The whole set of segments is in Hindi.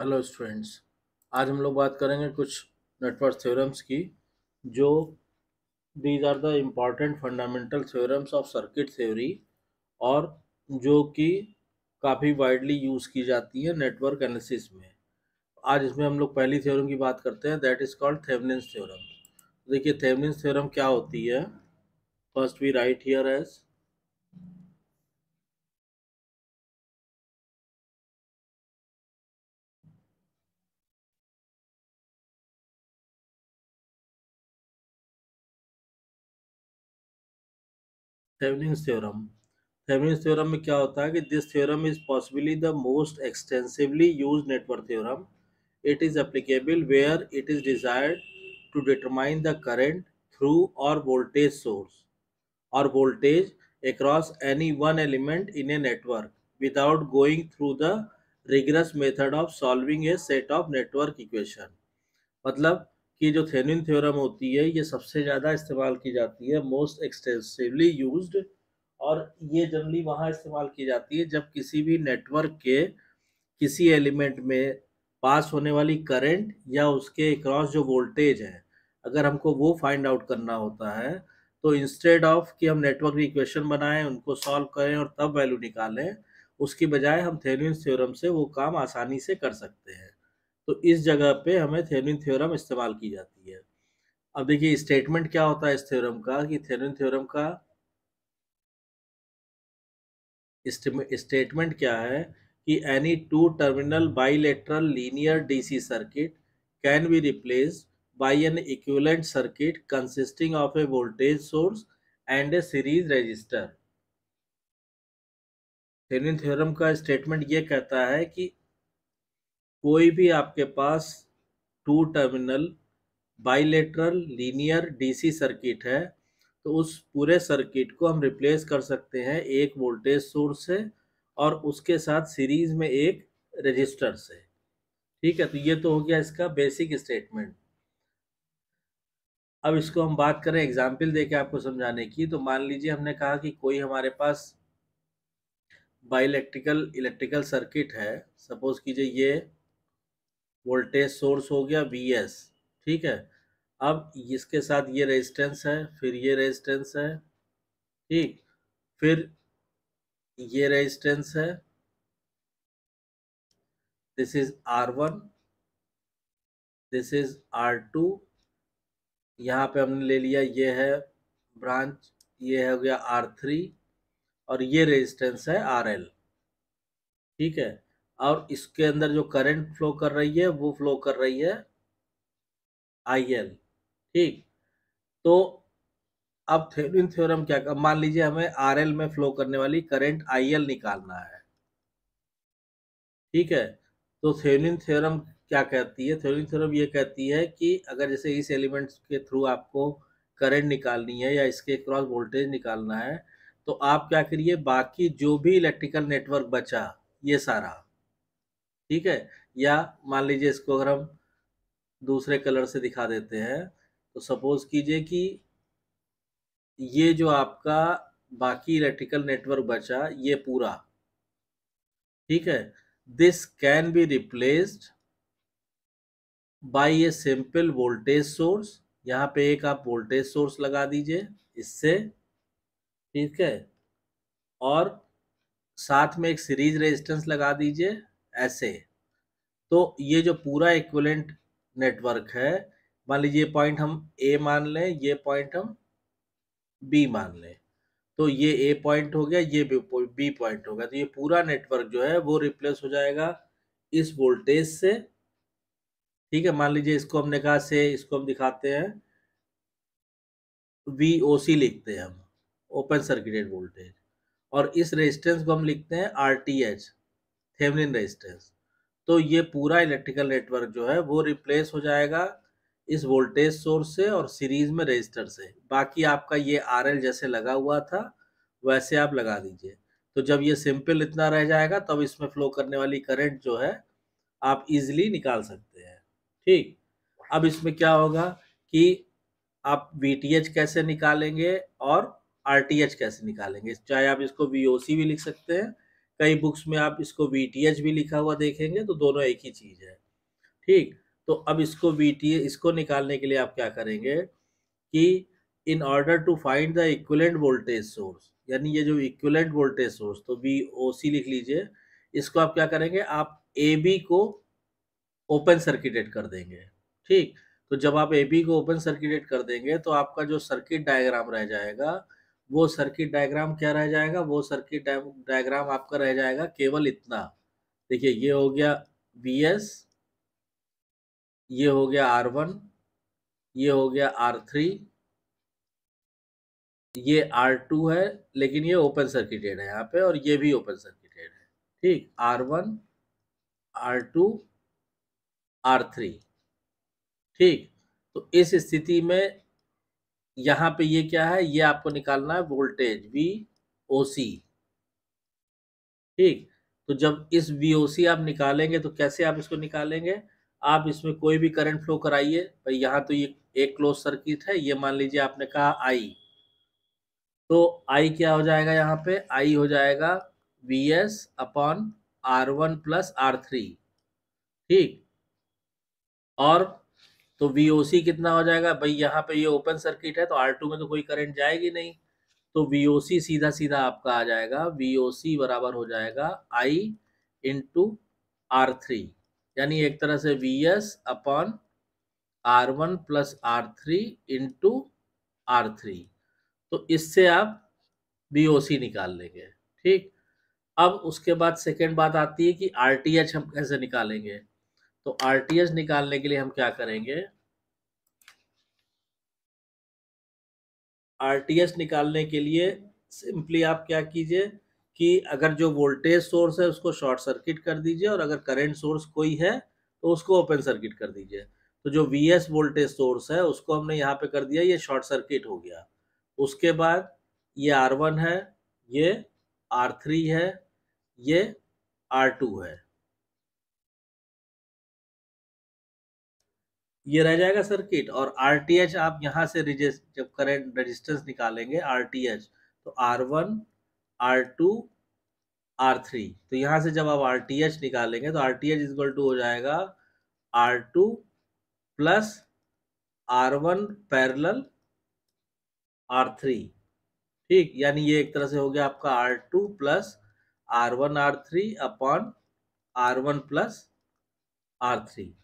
हेलो स्टूडेंट्स आज हम लोग बात करेंगे कुछ नेटवर्क थ्योरम्स की जो these are the important fundamental theorems of circuit theory और जो कि काफ़ी वाइडली यूज़ की जाती है नेटवर्क एनालिसिस में आज इसमें हम लोग पहली थ्योरम की बात करते हैं that is called Thevenin's theorem देखिए थेवनिन्स थ्योरम क्या होती है first we write here as Thevenin's theorem Thevenin's theorem में क्या होता है कि this theorem is possibly the most extensively use network theorem it is applicable where it is desire to determine the current through और वोल्टेज सोर्स और voltage across any one element in a network without going through the rigorous method of solving a set of network equation मतलब की जो थेनिन थ्योरम होती है ये सबसे ज़्यादा इस्तेमाल की जाती है मोस्ट एक्सटेंसिवली यूज और ये जनरली वहाँ इस्तेमाल की जाती है जब किसी भी नेटवर्क के किसी एलिमेंट में पास होने वाली करंट या उसके क्रॉस जो वोल्टेज है अगर हमको वो फाइंड आउट करना होता है तो इंस्टेड ऑफ कि हम नेटवर्क की इक्वेशन बनाएं उनको सॉल्व करें और तब वैल्यू निकालें उसकी बजाय हम थेनिन थ्योरम से वो काम आसानी से कर सकते हैं तो इस जगह पे हमें थेविन थ्योरम इस्तेमाल की जाती है अब देखिए स्टेटमेंट क्या होता है इस थ्योरम का कि थेविन थ्योरम का स्टेटमेंट क्या है कि any two terminal bilateral linear DC circuit can be replace by an equivalent circuit consisting of a voltage source and a series resistor Thevenin theorem का स्टेटमेंट ये कहता है कि कोई भी आपके पास two terminal bilateral linear DC circuit है तो उस पूरे सर्किट को हम रिप्लेस कर सकते हैं एक वोल्टेज सोर्स से और उसके साथ सीरीज में एक रजिस्टर से ठीक है तो ये तो हो गया इसका बेसिक स्टेटमेंट अब इसको हम बात करें एग्जाम्पल दे के आपको समझाने की तो मान लीजिए हमने कहा कि कोई हमारे पास बाइलेक्ट्रिकल इलेक्ट्रिकल सर्किट है सपोज कीजिए ये वोल्टेज सोर्स हो गया वी एस ठीक है अब इसके साथ ये रेजिस्टेंस है फिर ये रेजिस्टेंस है ठीक फिर ये रेजिस्टेंस है this is R one this is R two यहाँ पे हमने ले लिया ये है ब्रांच ये हो गया आर थ्री और ये रेजिस्टेंस है आर एल ठीक है और इसके अंदर जो करंट फ्लो कर रही है वो फ्लो कर रही है आई एल ठीक तो अब थेविन थ्योरम क्या कर? मान लीजिए हमें आर एल में फ्लो करने वाली करंट आई एल निकालना है ठीक है तो थेविन थ्योरम क्या कहती है थेविन थ्योरम ये कहती है कि अगर जैसे इस एलिमेंट के थ्रू आपको करंट निकालनी है या इसके क्रॉस वोल्टेज निकालना है तो आप क्या करिए बाकी जो भी इलेक्ट्रिकल नेटवर्क बचा ये सारा ठीक है या मान लीजिए इसको अगर हम दूसरे कलर से दिखा देते हैं तो सपोज कीजिए कि ये जो आपका बाकी इलेक्ट्रिकल नेटवर्क बचा ये पूरा ठीक है this can be replaced by a simple voltage source यहाँ पे एक आप वोल्टेज सोर्स लगा दीजिए इससे ठीक है और साथ में एक सीरीज रेजिस्टेंस लगा दीजिए ऐसे तो ये जो पूरा इक्वलेंट नेटवर्क है मान लीजिए पॉइंट हम ए मान लें ये पॉइंट हम बी मान लें तो ये ए पॉइंट हो गया ये बी पॉइंट हो गया तो ये पूरा नेटवर्क जो है वो रिप्लेस हो जाएगा इस वोल्टेज से ठीक है मान लीजिए इसको हमने कहा से इसको हम दिखाते हैं वी ओ सी लिखते हैं हम ओपन सर्किटेड वोल्टेज और इस रेजिस्टेंस को हम लिखते हैं R T H Thevenin resistance तो ये पूरा इलेक्ट्रिकल नेटवर्क जो है वो रिप्लेस हो जाएगा इस वोल्टेज सोर्स से और सीरीज में रजिस्टर से बाकी आपका ये आर जैसे लगा हुआ था वैसे आप लगा दीजिए तो जब ये सिंपल इतना रह जाएगा तब तो इसमें फ्लो करने वाली करंट जो है आप इजिली निकाल सकते हैं ठीक अब इसमें क्या होगा कि आप वी कैसे निकालेंगे और आर कैसे निकालेंगे चाहे आप इसको वी भी लिख सकते हैं कई बुक्स में आप इसको वी भी लिखा हुआ देखेंगे तो दोनों एक ही चीज़ है ठीक तो अब इसको वी इसको निकालने के लिए आप क्या करेंगे कि in order to find the equivalent voltage source यानी ये जो इक्वलेंट वोल्टेज सोर्स तो वी ओ सी लिख लीजिए इसको आप क्या करेंगे आप ए बी को ओपन सर्किटेड कर देंगे ठीक तो जब आप ए बी को ओपन सर्किटेड कर देंगे तो आपका जो सर्किट डायग्राम रह जाएगा वो सर्किट डायग्राम क्या रह जाएगा वो सर्किट डायग्राम आपका रह जाएगा केवल इतना देखिए ये हो गया वी एस ये हो गया आर वन ये हो गया आर थ्री ये आर टू है लेकिन ये ओपन सर्किटेड है यहाँ पे और ये भी ओपन सर्किटेड है ठीक R one R two R three ठीक तो इस स्थिति में यहाँ पे ये क्या है ये आपको निकालना है वोल्टेज वी ओ सी ठीक तो जब इस वी ओ सी आप निकालेंगे तो कैसे आप इसको निकालेंगे आप इसमें कोई भी करंट फ्लो कराइए भाई यहाँ तो ये एक क्लोज सर्किट है ये मान लीजिए आपने कहा आई तो आई क्या हो जाएगा यहाँ पे आई हो जाएगा V S upon R one plus R three ठीक और तो वी ओ सी कितना हो जाएगा भाई यहाँ पे ये ओपन सर्किट है तो आर टू में तो कोई करंट जाएगी नहीं तो वी ओ सी सीधा सीधा आपका आ जाएगा वी ओ सी बराबर हो जाएगा आई इंटू आर थ्री यानी एक तरह से V S upon R one plus R three into R three तो इससे आप वी ओ सी निकाल लेंगे ठीक अब उसके बाद सेकेंड बात आती है कि आर टी एच हम कैसे निकालेंगे तो आर निकालने के लिए हम क्या करेंगे आर निकालने के लिए सिंपली आप क्या कीजिए कि अगर जो वोल्टेज सोर्स है उसको शॉर्ट सर्किट कर दीजिए और अगर करंट सोर्स कोई है तो उसको ओपन सर्किट कर दीजिए तो जो वी एस वोल्टेज सोर्स है उसको हमने यहाँ पे कर दिया ये शॉर्ट सर्किट हो गया उसके बाद ये आर वन है ये आर थ्री है ये आर टू है ये रह जाएगा सर्किट और आर टी एच आप यहाँ से जब करेंट रेजिस्टेंस निकालेंगे आर टी एच तो R one R two R three तो यहाँ से जब आप आर टी एच निकालेंगे तो R T H equal to हो जाएगा R two plus R one parallel R three ठीक यानी ये एक तरह से हो गया आपका R two plus R one R three upon R one plus R three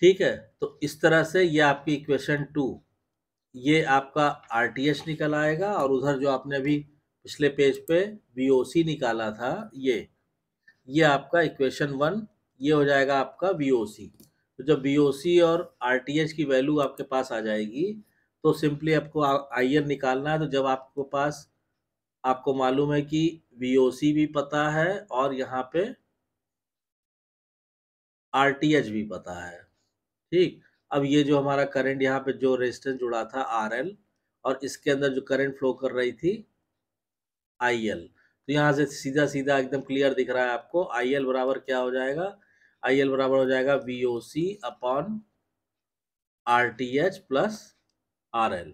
ठीक है तो इस तरह से ये आपकी इक्वेशन टू ये आपका आर निकल आएगा और उधर जो आपने अभी पिछले पेज पे वी निकाला था ये ये आपका इक्वेशन वन ये हो जाएगा आपका वी तो जब वी और आर की वैल्यू आपके पास आ जाएगी तो सिंपली आपको आई निकालना है तो जब आपको पास आपको मालूम है कि वी भी पता है और यहाँ पे आर भी पता है ठीक अब ये जो हमारा करंट यहाँ पे जो रेजिस्टेंस जुड़ा था आर एल और इसके अंदर जो करंट फ्लो कर रही थी आई एल तो यहाँ से सीधा सीधा एकदम क्लियर दिख रहा है आपको आई एल बराबर क्या हो जाएगा आई एल बराबर हो जाएगा V O C upon R T H plus R L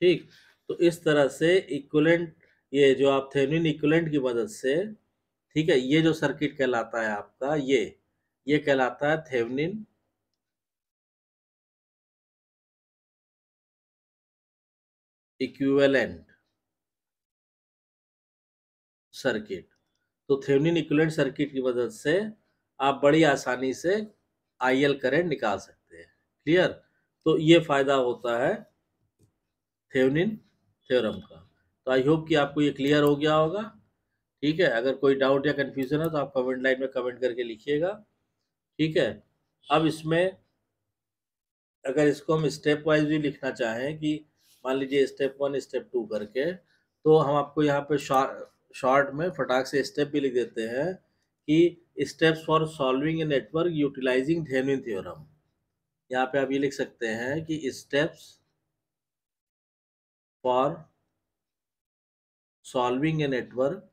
ठीक तो इस तरह से इक्वलेंट ये जो आप थे इक्वलेंट की मदद से ठीक है ये जो सर्किट कहलाता है आपका ये ये कहलाता है थेवनिन इक्विवेलेंट सर्किट तो थेवनिन इक्विवेलेंट सर्किट की मदद से आप बड़ी आसानी से आईएल करंट निकाल सकते हैं क्लियर तो ये फायदा होता है थेवनिन थ्योरम का तो आई होप कि आपको ये क्लियर हो गया होगा ठीक है अगर कोई डाउट या कंफ्यूजन है तो आप कमेंट लाइन में कमेंट करके लिखिएगा ठीक है अब इसमें अगर इसको हम स्टेप वाइज भी लिखना चाहें कि मान लीजिए स्टेप वन स्टेप टू करके तो हम आपको यहाँ पे शॉर्ट में फटाक से स्टेप भी लिख देते हैं कि steps for solving a network utilising Thevenin theorem यहाँ पे आप ये लिख सकते हैं कि steps for solving a network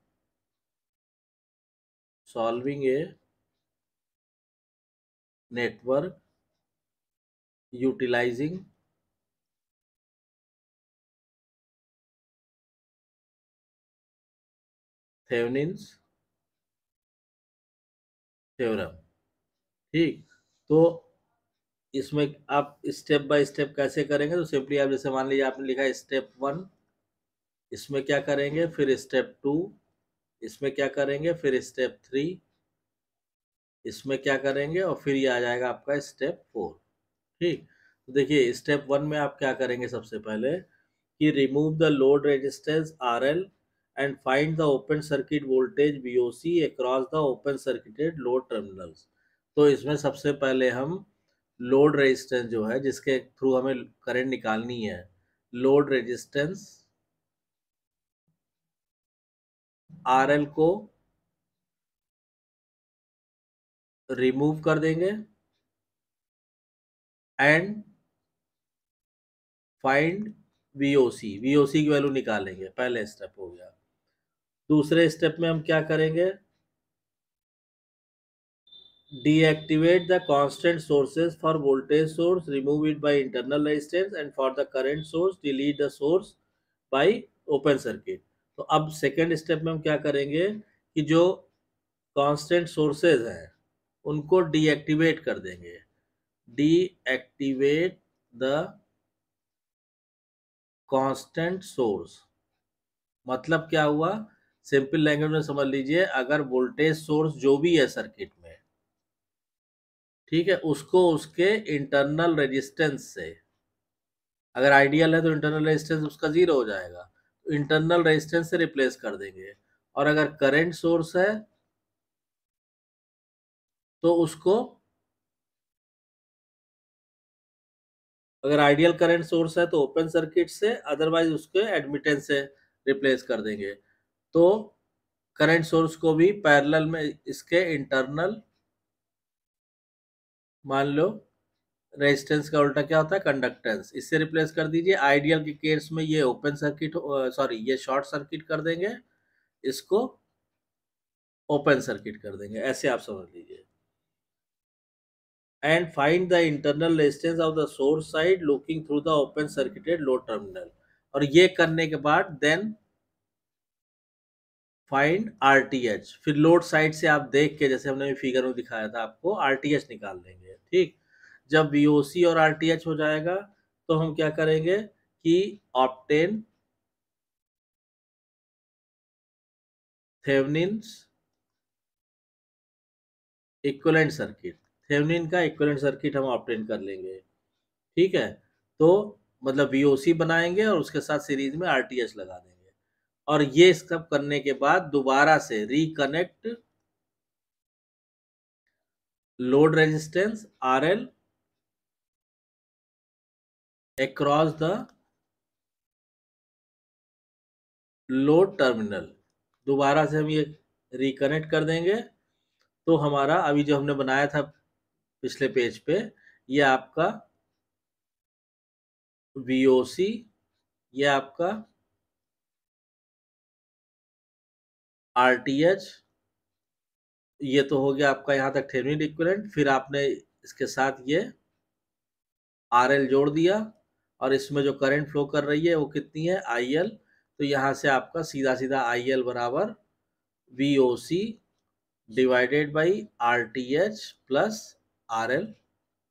solving a network utilising Thevenin's theorem ठीक तो इसमें आप स्टेप बाय स्टेप कैसे करेंगे तो सिंपली आप जैसे मान लीजिए आपने लिखा स्टेप वन इसमें क्या करेंगे फिर स्टेप टू इसमें क्या करेंगे फिर स्टेप थ्री इसमें क्या करेंगे और फिर ये आ जाएगा आपका स्टेप फोर ठीक तो देखिए स्टेप वन में आप क्या करेंगे सबसे पहले कि remove the load resistance R L and find the open circuit voltage VOC across the open circuited load terminals. तो इसमें सबसे पहले हम लोड रजिस्टेंस जो है जिसके थ्रू हमें करेंट निकालनी है लोड रेजिस्टेंस एल को रिमूव कर देंगे and find V V O C O C की वैल्यू निकालेंगे पहले स्टेप हो गया दूसरे स्टेप में हम क्या करेंगे deactivate the constant sources for voltage source remove it by internal resistance and for the current source delete the source by open circuit तो अब सेकेंड स्टेप में हम क्या करेंगे कि जो कॉन्स्टेंट सोर्सेज हैं उनको डीएक्टिवेट कर देंगे डीएक्टिवेट द कॉन्स्टेंट सोर्स मतलब क्या हुआ सिंपल लैंग्वेज में समझ लीजिए अगर वोल्टेज सोर्स जो भी है सर्किट में ठीक है उसको उसके इंटरनल रेजिस्टेंस से अगर आइडियल है तो इंटरनल रेजिस्टेंस उसका जीरो हो जाएगा तो इंटरनल रेजिस्टेंस से रिप्लेस कर देंगे और अगर करंट सोर्स है तो उसको अगर आइडियल करंट सोर्स है तो ओपन सर्किट से अदरवाइज उसके एडमिटेंस से रिप्लेस कर देंगे तो करंट सोर्स को भी पैरेलल में इसके इंटरनल मान लो रेजिस्टेंस का उल्टा क्या होता है कंडक्टेंस इससे रिप्लेस कर दीजिए आइडियल के केस में ये ओपन सर्किट सॉरी ये शॉर्ट सर्किट कर देंगे इसको ओपन सर्किट कर देंगे ऐसे आप समझ लीजिए and find the internal resistance of the source side looking through the open circuited load terminal और ये करने के बाद देन फाइंड आर फिर लोड साइड से आप देख के जैसे हमने फिगर में दिखाया था आपको आर निकाल लेंगे ठीक जब वी और आर टी एच हो जाएगा तो हम क्या करेंगे कि obtain Thevenin's equivalent circuit Thevenin का इक्वलेंट सर्किट हम ऑप्टेन कर लेंगे ठीक है तो मतलब वी बनाएंगे और उसके साथ सीरीज में आर लगा देंगे और ये सब करने के बाद दोबारा से reconnect load resistance R L across the load terminal दोबारा से हम ये रिकनेक्ट कर देंगे तो हमारा अभी जो हमने बनाया था पिछले पेज पे ये आपका वी ओ सी ये आपका आर टी एच ये तो हो गया आपका यहाँ तक थेविनिन इक्विलेंट फिर आपने इसके साथ ये आर एल जोड़ दिया और इसमें जो करंट फ्लो कर रही है वो कितनी है आई एल तो यहाँ से आपका सीधा सीधा आई एल बराबर V O C divided by R T H plus R L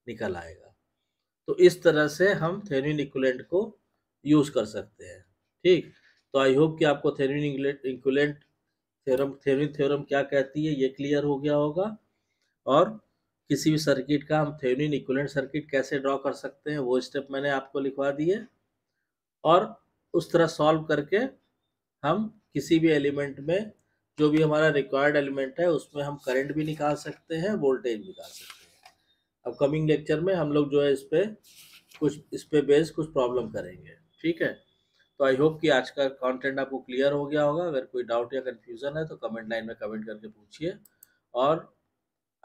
निकल आएगा तो इस तरह से हम थेविनिन इक्वलेंट को यूज़ कर सकते हैं ठीक तो आई होप कि आपको Thevenin equivalent theorem Thevenin theorem क्या कहती है ये क्लियर हो गया होगा और किसी भी सर्किट का हम थेविन इक्वलेंट सर्किट कैसे ड्रॉ कर सकते हैं वो स्टेप मैंने आपको लिखवा दिए और उस तरह सॉल्व करके हम किसी भी एलिमेंट में जो भी हमारा रिक्वायर्ड एलिमेंट है उसमें हम करंट भी निकाल सकते हैं वोल्टेज भी निकाल सकते हैं अब कमिंग लेक्चर में हम लोग जो है इस पर कुछ इस पर बेस कुछ प्रॉब्लम करेंगे ठीक है तो आई होप कि आज का कंटेंट आपको क्लियर हो गया होगा अगर कोई डाउट या कन्फ्यूज़न है तो कमेंट लाइन में कमेंट करके पूछिए और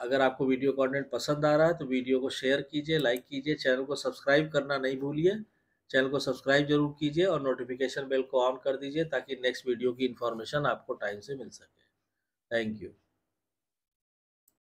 अगर आपको वीडियो कंटेंट पसंद आ रहा है तो वीडियो को शेयर कीजिए लाइक कीजिए चैनल को सब्सक्राइब करना नहीं भूलिए चैनल को सब्सक्राइब जरूर कीजिए और नोटिफिकेशन बेल को ऑन कर दीजिए ताकि नेक्स्ट वीडियो की इन्फॉर्मेशन आपको टाइम से मिल सके थैंक यू